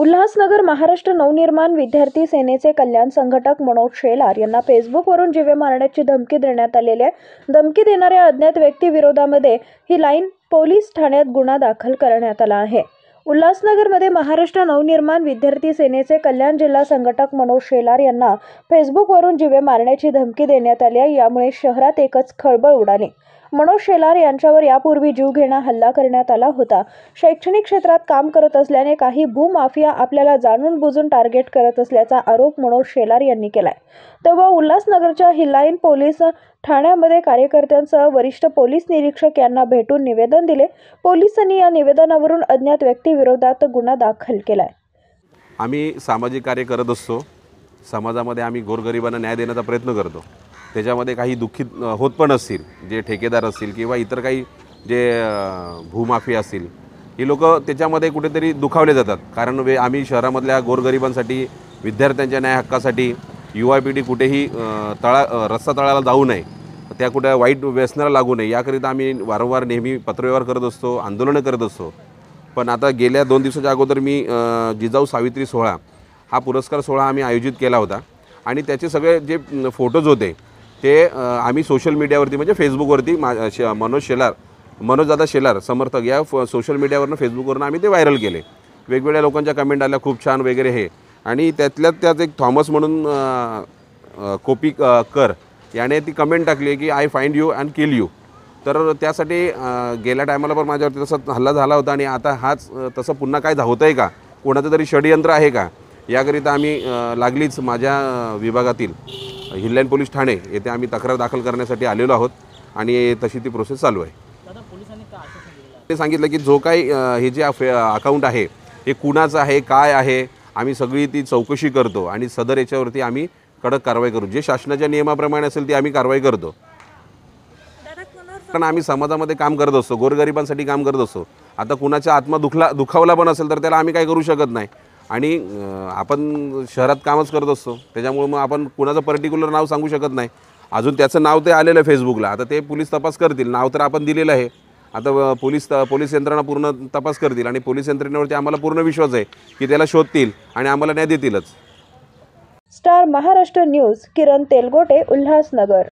उल्हासनगर महाराष्ट्र नवनिर्माण विद्यार्थी सेनेचे कल्याण संघटक मनोज शेलार यांना फेसबुकवरून जिवे मारण्याची धमकी देण्यात आलेली आहे धमकी देणाऱ्या अज्ञात व्यक्तीविरोधामध्ये ही लाईन पोलीस ठाण्यात गुन्हा दाखल करण्यात आला आहे उल्हासनगरमध्ये महाराष्ट्र नवनिर्माण विद्यार्थी सेनेचे कल्याण जिल्हा संघटक मनोज शेलार यांना फेसबुकवरून जिवे मारण्याची धमकी देण्यात आली आहे यामुळे शहरात एकच खळबळ उडाली मनोज शेलार यांच्यावर यापूर्वी जीवघेणा हल्ला करण्यात आला होता शैक्षणिक क्षेत्रात काम करत असल्याने काही भूमाफिया आपल्याला जाणून बुजून टार्गेट करत असल्याचा आरोप मनोज शेलार यांनी केलाय तेव्हा उल्हासनगरच्या हिलाईन पोलीस ठाण्यामध्ये कार्यकर्त्यांसह वरिष्ठ पोलीस निरीक्षक यांना भेटून निवेदन दिले पोलिसांनी या निवेदनावरून अज्ञात व्यक्तीविरोधात गुन्हा दाखल केलाय आम्ही सामाजिक कार्य करत असतो समाजामध्ये आम्ही गोरगरिबांना न्याय देण्याचा प्रयत्न करतो त्याच्यामध्ये काही दुःखित होत पण असतील जे ठेकेदार असतील किंवा इतर काही जे भूमाफी असतील ही लोक त्याच्यामध्ये कुठेतरी दुखावले जातात कारण वे आम्ही शहरामधल्या गोरगरिबांसाठी विद्यार्थ्यांच्या न्याय हक्कासाठी युवा पिढी कुठेही तळा रस्ता तळाला जाऊ नये त्या कुठे वाईट व्यसनाला लागू नये याकरिता आम्ही वारंवार नेहमी पत्रव्यवहार करत असतो आंदोलनं करत असतो पण आता गेल्या दोन दिवसाच्या अगोदर मी जिजाऊ सावित्री सोहळा हा पुरस्कार सोहळा आम्ही आयोजित केला होता आणि त्याचे सगळे जे फोटोज होते ते आम्ही सोशल मीडियावरती म्हणजे फेसबुकवरती मा शे मनोज शेलार मनोजदादा शेलार समर्थक या फ सोशल मीडियावरनं फेसबुकवरून आम्ही ते व्हायरल केले वेगवेगळ्या लोकांच्या कमेंट आल्या खूप छान वगैरे हे आणि त्यातल्यात त्यात एक थॉमस म्हणून कोपी कर याने ती कमेंट टाकली की I find you and kill you तर त्यासाठी गेल्या टायमाला पण माझ्यावरती तसा हल्ला झाला होता आणि आता हाच तसं पुन्हा काय धावतं आहे का कोणाचं तरी षडयंत्र आहे का याकरिता आम्ही लागलीच माझ्या विभागातील हिलँड पोलीस ठाणे येथे आम्ही तक्रार दाखल करण्यासाठी आलेलो आहोत आणि तशी ती प्रोसेस चालू आहे ते सांगितलं की जो काही हे जे अकाउंट आहे हे कुणाचं आहे काय आहे आम्ही सगळी ती चौकशी करतो आणि सदर याच्यावरती आम्ही कडक कारवाई करू जे शासनाच्या नियमाप्रमाणे असेल ती आम्ही कारवाई करतो कारण आम्ही समाजामध्ये काम करत असतो गोरगरिबांसाठी काम करत असतो आता कुणाच्या आत्मा दुखला दुखावला पण असेल तर त्याला आम्ही काय करू शकत नाही आणि आपण शहरात कामच करत असतो त्याच्यामुळे मग आपण कुणाचं पर्टिक्युलर नाव सांगू शकत नाही अजून त्याचं नाव ते आलेलं आहे फेसबुकला आता ते पोलीस तपास करतील नाव तर आपण दिलेलं आहे आता पोलीस त पोलीस यंत्रणा पूर्ण तपास करतील आणि पोलीस यंत्रणेवरती आम्हाला पूर्ण विश्वास आहे की त्याला शोधतील आणि आम्हाला न्याय देतीलच स्टार महाराष्ट्र न्यूज किरण तेलगोटे उल्हासनगर